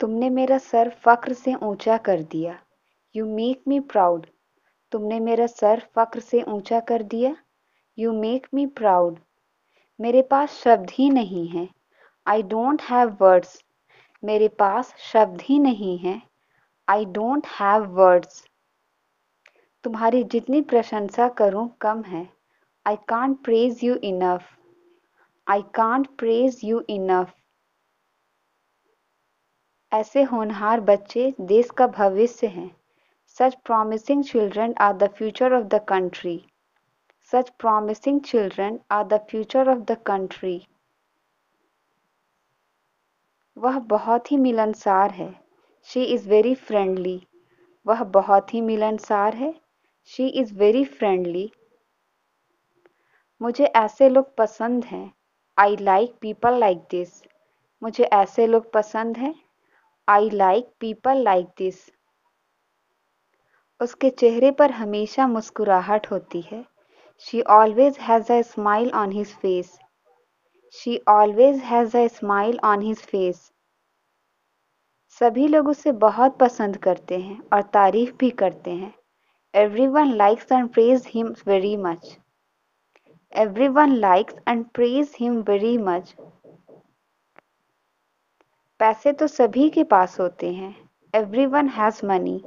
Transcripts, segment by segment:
तुमने मेरा सर फख्र से ऊंचा कर दिया यू मेक मी प्राउड तुमने मेरा सर फख्र से ऊंचा कर दिया यू मेक मी प्राउड मेरे पास शब्द ही नहीं है आई डोंट हैव वर्ड्स मेरे पास शब्द ही नहीं है आई डोंट हैव वर्ड्स तुम्हारी जितनी प्रशंसा करूं कम है I can't praise you enough I can't praise you enough ऐसे होनहार बच्चे देश का भविष्य हैं such promising children are the future of the country such promising children are the future of the country वह बहुत ही मिलनसार है शी इज़ वेरी फ्रेंडली वह बहुत ही मिलनसार है शी इज़ वेरी फ्रेंडली मुझे ऐसे लोग पसंद हैं I like people like this मुझे ऐसे लोग पसंद हैं I like people like this उसके चेहरे पर हमेशा मुस्कुराहट होती है she always has a smile on his face she always has a smile on his face सभी लोग उसे बहुत पसंद करते हैं और तारीफ भी करते हैं every one likes and praise him very much every one likes and praise him very much पैसे तो सभी के पास होते हैं एवरी वन हैज़ मनी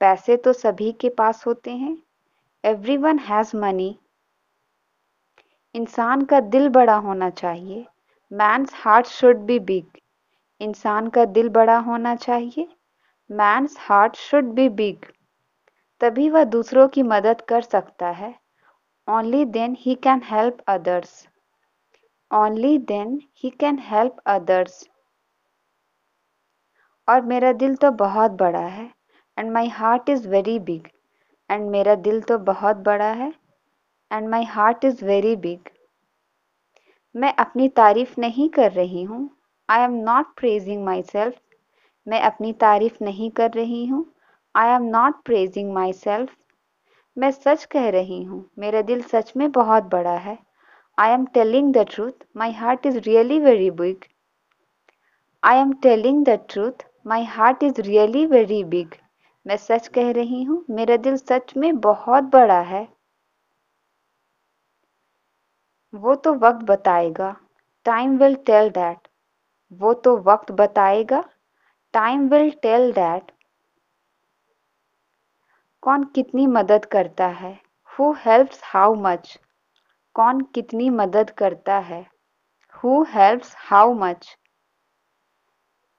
पैसे तो सभी के पास होते हैं एवरी वन हैज़ मनी इंसान का दिल बड़ा होना चाहिए man's heart should be big इंसान का दिल बड़ा होना चाहिए man's heart should be big तभी वह दूसरों की मदद कर सकता है only then he can help others only then he can help others और मेरा दिल तो बहुत बड़ा है and my heart is very big एंड मेरा दिल तो बहुत बड़ा है and my heart is very big मैं अपनी तारीफ़ नहीं कर रही हूँ I am not praising myself मैं अपनी तारीफ़ नहीं कर रही हूँ I am not praising myself मैं सच कह रही हूँ मेरा दिल सच में बहुत बड़ा है I am telling the truth my heart is really very big I am telling the truth my heart is really very big मैं सच कह रही हूँ मेरा दिल सच में बहुत बड़ा है वो तो वक्त बताएगा टाइम विल टेल दैट वो तो वक्त बताएगा टाइम विल टेल दैट कौन कितनी मदद करता है हु हेल्प्स हाउ मच कौन कितनी मदद करता है हु हेल्प्स हाउ मच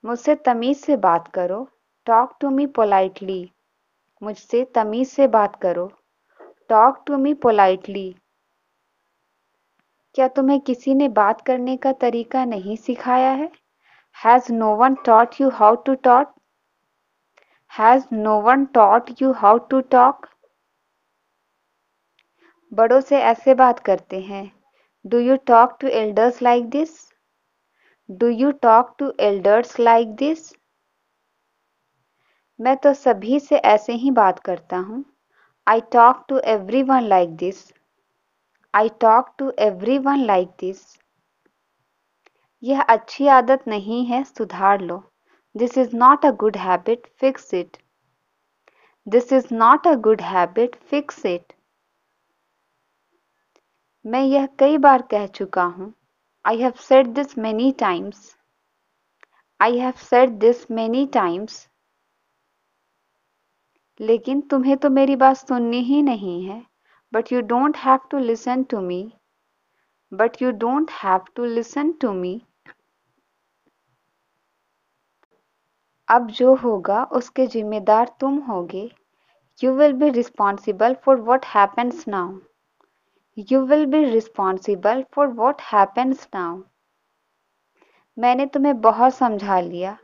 मुझसे तमीज़ से बात करो टॉक टू मी पोलाइटली मुझसे तमीज़ से बात करो टॉक टू मी पोलाइटली क्या तुम्हें किसी ने बात करने का तरीका नहीं सिखाया है has no one taught you how to taught has no one taught you how to talk बड़ों से ऐसे बात करते हैं do you talk to elders like this do you talk to elders like this मैं तो सभी से ऐसे ही बात करता हूँ I talk to every one like this I talk to every one like this यह अच्छी आदत नहीं है सुधार लो this is not a good habit fix it this is not a good habit fix it मैं यह कई बार कह चुका हूँ I have said this many times. I have said this many times. लेकिन तुम्हें तो मेरी बात सुननी ही नहीं है but you don't have to listen to me but you don't have to listen to me अब जो होगा उसके जिम्मेदार तुम होगे you will be responsible for what happens now you will be responsible for what happens now मैंने तुम्हें बहुत समझा लिया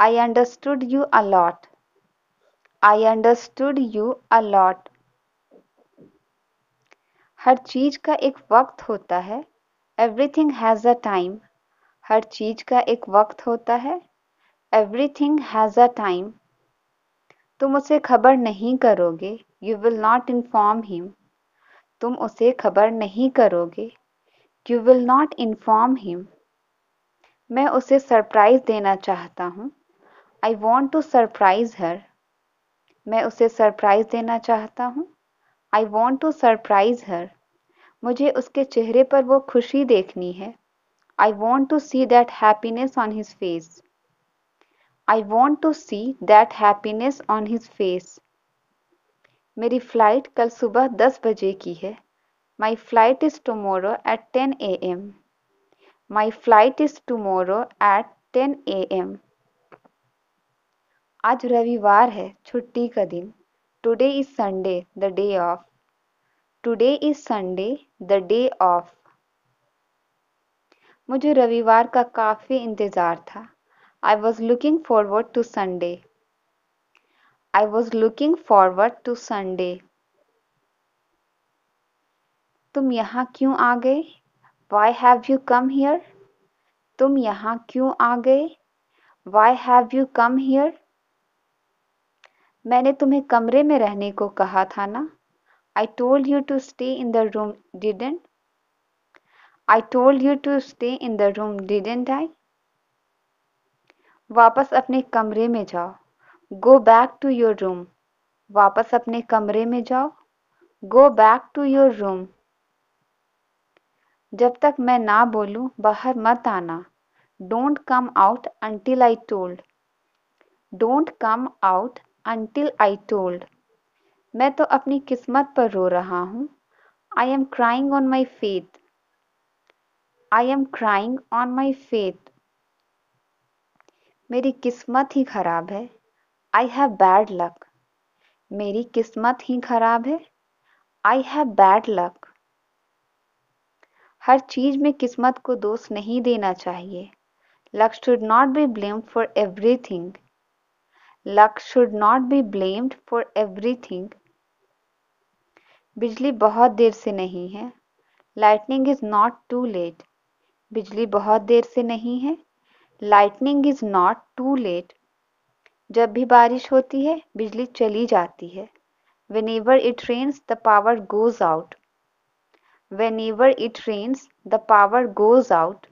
I understood you a lot I understood you a lot हर चीज का एक वक्त होता है एवरीथिंग हैज अ टाइम हर चीज का एक वक्त होता है एवरीथिंग हैज अ टाइम तुम उसे खबर नहीं करोगे you will not inform him तुम उसे खबर नहीं करोगे you will not inform him मैं उसे सरप्राइज देना चाहता हूँ I want to surprise her मैं उसे सरप्राइज देना चाहता हूँ I want to surprise her मुझे उसके चेहरे पर वो खुशी देखनी है I want to see that happiness on his face I want to see that happiness on his face मेरी फ़्लाइट कल सुबह दस बजे की है my flight is tomorrow at ten A M my flight is tomorrow at ten A M आज रविवार है छुट्टी का दिन today is Sunday the day off today is Sunday the day off मुझे रविवार का काफ़ी इंतज़ार था I was looking forward to Sunday I was looking forward to Sunday. तुम यहाँ क्यों आ गए Why have you come here? तुम यहाँ क्यों आ गए Why have you come here? मैंने तुम्हें कमरे में रहने को कहा था ना I told you to stay in the room, didn't? I told you to stay in the room, didn't I? वापस अपने कमरे में जाओ go back to your room वापस अपने कमरे में जाओ go back to your room जब तक मैं ना बोलू बाहर मत आना don't come out until I told don't come out until I told मैं तो अपनी किस्मत पर रो रहा हूँ I am crying on my faith I am crying on my faith मेरी किस्मत ही खराब है आई हैव बैड लक मेरी किस्मत ही खराब है आई हैव बैड लक हर चीज में किस्मत को दोष नहीं देना चाहिए luck should not be blamed for everything luck should not be blamed for everything बिजली बहुत देर से नहीं है lightning is not too late बिजली बहुत देर से नहीं है lightning is not too late जब भी बारिश होती है बिजली चली जाती है whenever it rains the power goes out when whenever it rains the power goes out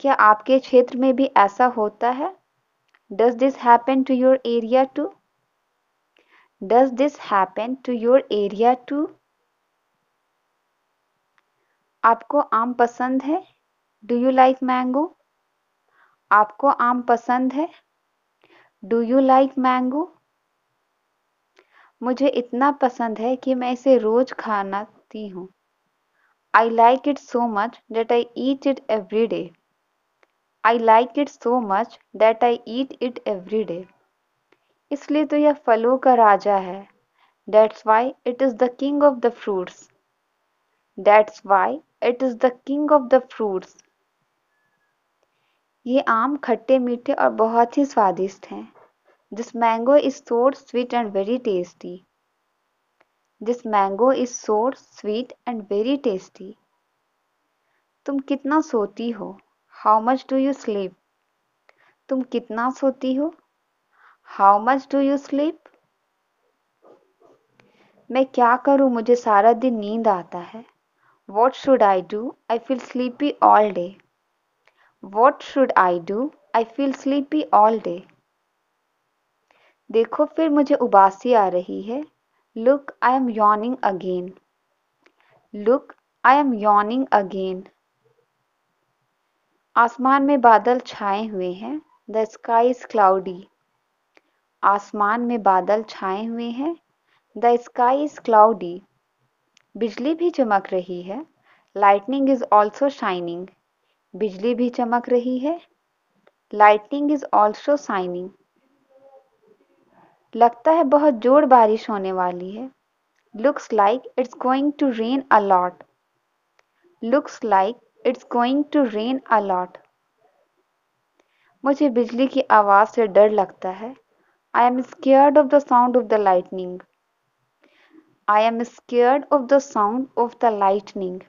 क्या आपके क्षेत्र में भी ऐसा होता है does this happen to your area too does this happen to your area too आपको आम पसंद है डू यू लाइक मैंगो आपको आम पसंद है डू यू लाइक मैंगो मुझे इतना पसंद है कि मैं इसे रोज खानाती हूँ I like it so much that I eat it every day I like it so much that I eat it every day इसलिए तो यह फलों का राजा है that's why it is the king of the fruits that's why it is the king of the fruits ये आम खट्टे मीठे और बहुत ही स्वादिष्ट हैं this mango is sour sweet and very tasty this mango is sour sweet and very tasty तुम कितना सोती हो how much do you sleep तुम कितना सोती हो how much do you sleep मैं क्या करूं मुझे सारा दिन नींद आता है what should I do I feel sleepy all day what should I do I feel sleepy all day देखो फिर मुझे उबासी आ रही है look I am yawning again look I am yawning again आसमान में बादल छाए हुए हैं द स्काई इज क्लाउडी आसमान में बादल छाए हुए हैं द स्काई इज क्लाउडी बिजली भी चमक रही है लाइटनिंग इज ऑल्सो शाइनिंग बिजली भी चमक रही है लाइटनिंग इज ऑल्सो साइनिंग लगता है बहुत जोर बारिश होने वाली है looks like it's going to rain a lot looks like it's going to rain a lot मुझे बिजली की आवाज़ से डर लगता है I am scared of the sound of the lightning I am scared of the sound of the lightning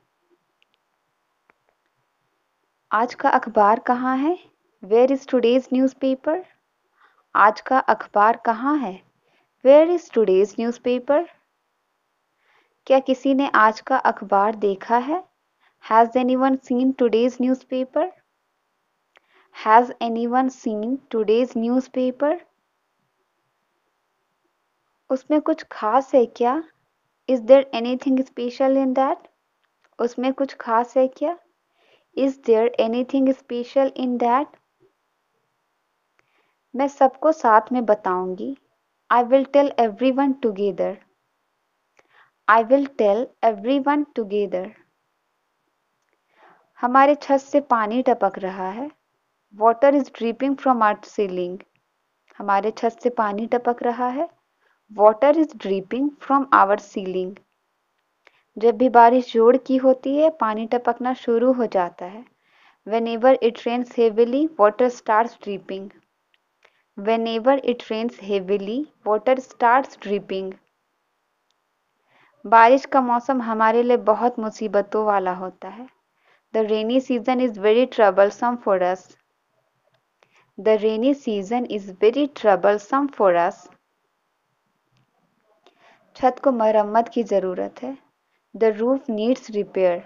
आज का अखबार कहाँ है where is today's newspaper आज का अखबार कहाँ है where is today's newspaper क्या किसी ने आज का अखबार देखा है has anyone seen today's newspaper has anyone seen today's newspaper उसमें कुछ खास है क्या is there anything special in that उसमें कुछ खास है क्या is there thing special in that मैं सबको साथ में बताऊंगी I will tell everyone together I will tell everyone together हमारे छत से पानी टपक रहा है water is dripping from our ceiling हमारे छत से पानी टपक रहा है water is dripping from our ceiling जब भी बारिश जोर की होती है पानी टपकना शुरू हो जाता है whenever it it heavily water start dripping whenever it rains heavily water start dripping बारिश का मौसम हमारे लिए बहुत मुसीबतों वाला होता है the rainy season is very troublesome for us the rainy season is very troublesome for us छत को मरम्मत की ज़रूरत है द रूफ नीड्स रिपेयर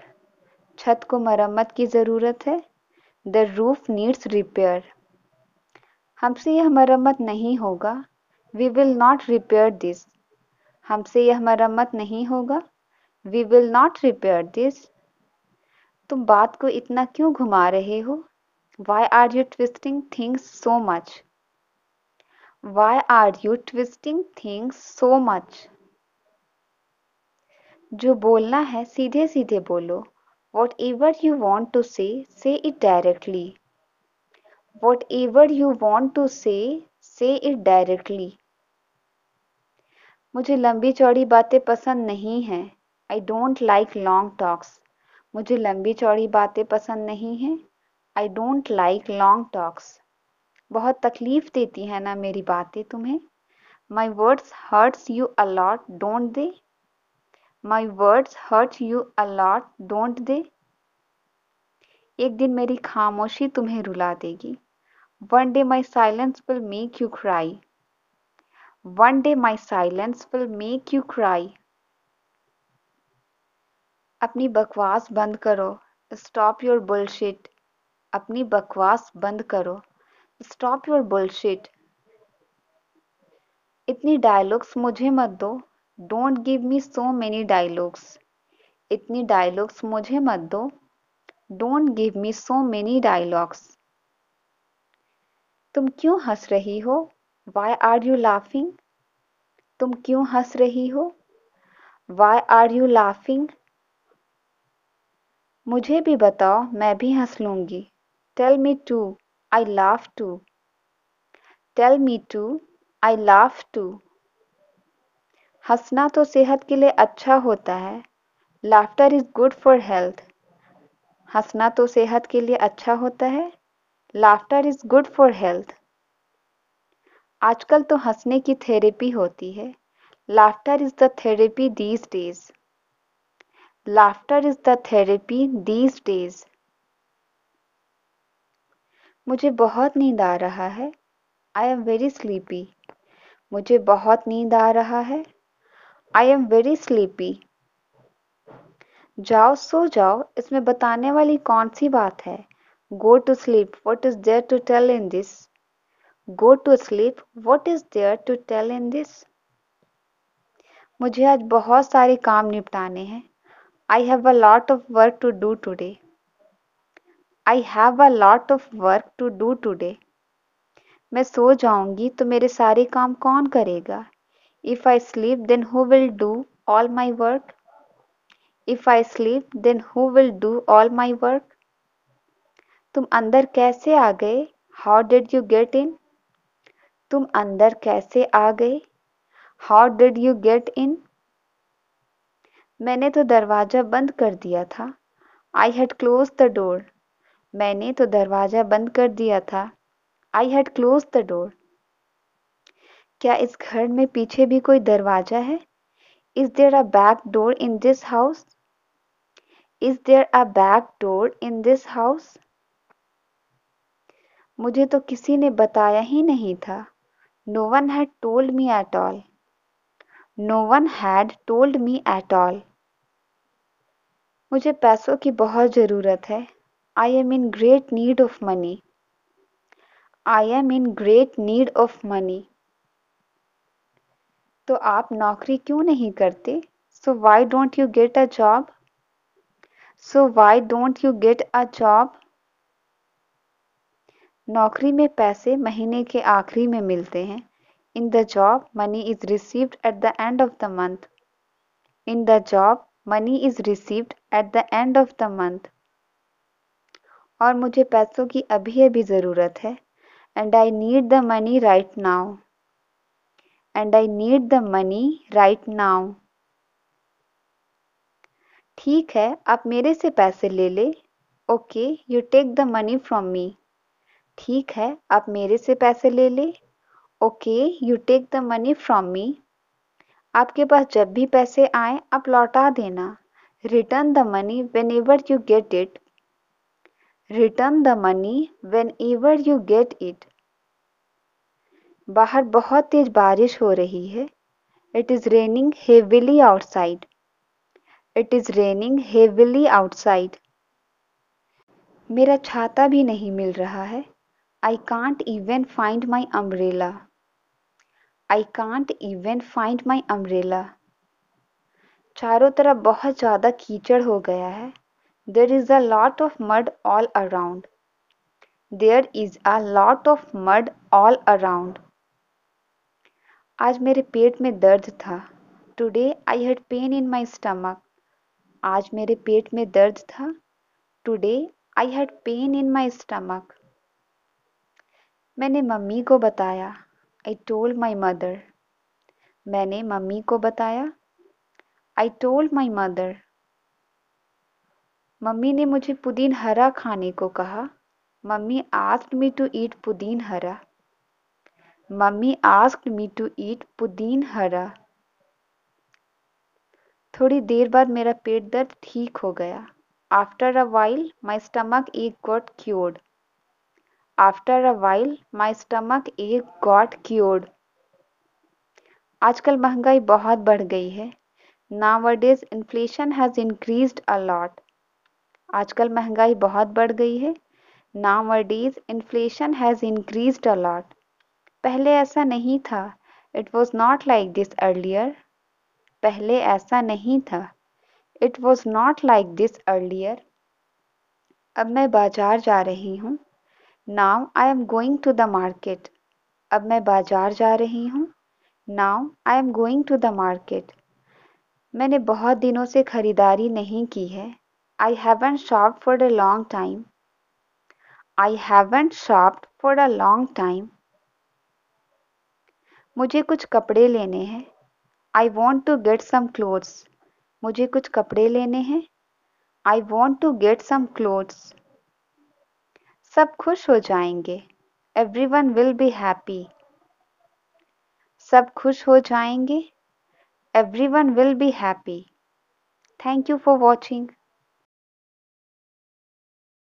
छत को मरम्मत की ज़रूरत है द रूफ नीड्स रिपेयर हमसे यह मरम्मत नहीं होगा we will not repair this हमसे यह मरम्मत नहीं होगा we will not repair this तुम बात को इतना क्यों घुमा रहे हो why are you twisting things so much why are you twisting things so much जो बोलना है सीधे सीधे बोलो whatever you want to say say it directly whatever you want to say say it directly मुझे लंबी चौड़ी बातें पसंद नहीं हैं I don't like long talks मुझे लंबी चौड़ी बातें पसंद नहीं हैं I don't like long talks बहुत तकलीफ देती है ना मेरी बातें तुम्हें my words hurts you a lot don't they my words hurt you a lot don't they एक दिन मेरी खामोशी तुम्हें रुला देगी वन डे माई साइलेंस विल मेक यू क्राई वन डे माई साइलेंस विल मेक यू क्राई अपनी बकवास बंद करो स्टॉप योर बुलशिट अपनी बकवास बंद करो स्टॉप योर बुलशिट इतनी डायलॉग्स मुझे मत दो don't give me so many dialogues इतनी डायलॉग्स मुझे मत दो don't give me so many dialogues तुम क्यों हंस रही हो वाई आर यू लाफिंग तुम क्यों हंस रही हो वाई आर यू लाफिंग मुझे भी बताओ मैं भी हंस लूंगी tell me too I laugh too tell me too I laugh too हंसना तो सेहत के लिए अच्छा होता है laughter is good for health हंसना तो सेहत के लिए अच्छा होता है laughter is good for health आजकल तो हंसने की थेरेपी होती है laughter is the therapy these days laughter is the therapy these days मुझे बहुत नींद आ रहा है आई एम वेरी स्लीपी मुझे बहुत नींद आ रहा है आई एम वेरी स्लीपी जाओ सो जाओ इसमें बताने वाली कौन सी बात है go to sleep what is there to tell in this go to sleep what is there to tell in this मुझे आज बहुत सारे काम निपटाने हैं I have a lot of work to do today I have a lot of work to do today मैं सो जाऊंगी तो मेरे सारे काम कौन करेगा If I sleep, then who will do all my work? If I sleep, then who will do all my work? तुम अंदर कैसे आ गए how did you get in तुम अंदर कैसे आ गए how did you get in मैंने तो दरवाज़ा बंद कर दिया था I had close the door मैंने तो दरवाज़ा बंद कर दिया था I had close the door क्या इस घर में पीछे भी कोई दरवाजा है is there a back door in this house is there a back door in this house मुझे तो किसी ने बताया ही नहीं था no one had told me at all no one had told me at all मुझे पैसों की बहुत ज़रूरत है I am in great need of money I am in great need of money तो आप नौकरी क्यों नहीं करते so why don't you get a job so why don't you get a job नौकरी में पैसे महीने के आखिरी में मिलते हैं इन the job money is received at the end of the month in the job money is received at the end of the month और मुझे पैसों की अभी अभी ज़रूरत है and I need the money right now and I need the money right now ठीक है आप मेरे से पैसे ले ले okay you take the money from me ठीक है आप मेरे से पैसे ले ले okay you take the money from me आपके पास जब भी पैसे आए आप लौटा देना return the money whenever you get it return the money whenever you get it बाहर बहुत तेज बारिश हो रही है it is raining heavily outside it is raining heavily outside मेरा छाता भी नहीं मिल रहा है I can't even find my umbrella I can't even find my umbrella चारों तरफ बहुत ज़्यादा कीचड़ हो गया है there is a lot of mud all around there is a lot of mud all around आज मेरे पेट में दर्द था today I had pain in my stomach आज मेरे पेट में दर्द था today I had pain in my stomach मैंने मम्मी को बताया आई टोल्ड माई मदर मैंने मम्मी को बताया I told my mother mummy ने मुझे पुदीन हरा खाने को कहा mummy asked me to eat Pudin Hara mummy asked me to eat Pudin Hara थोड़ी देर बाद मेरा पेट दर्द ठीक हो गया after a while my stomach ache got cured after a while my stomach ache got cured आजकल महंगाई बहुत बढ़ गई है nowadays inflation has increase a lot आजकल महंगाई बहुत बढ़ गई है nowadays inflation has increase a lot पहले ऐसा नहीं था it was not like this earlier पहले ऐसा नहीं था it was not like this earlier अब मैं बाजार जा रही हूँ now I am going to the market अब मैं बाजार जा रही हूँ now I am going to the market मैंने बहुत दिनों से खरीदारी नहीं की है I haven't shop for a long time I haven't shop for a long time मुझे कुछ कपड़े लेने हैं I want to get some clothes मुझे कुछ कपड़े लेने हैं I want to get some clothes सब खुश हो जाएंगे everyone will be happy सब खुश हो जाएंगे everyone will be happy thank you for watching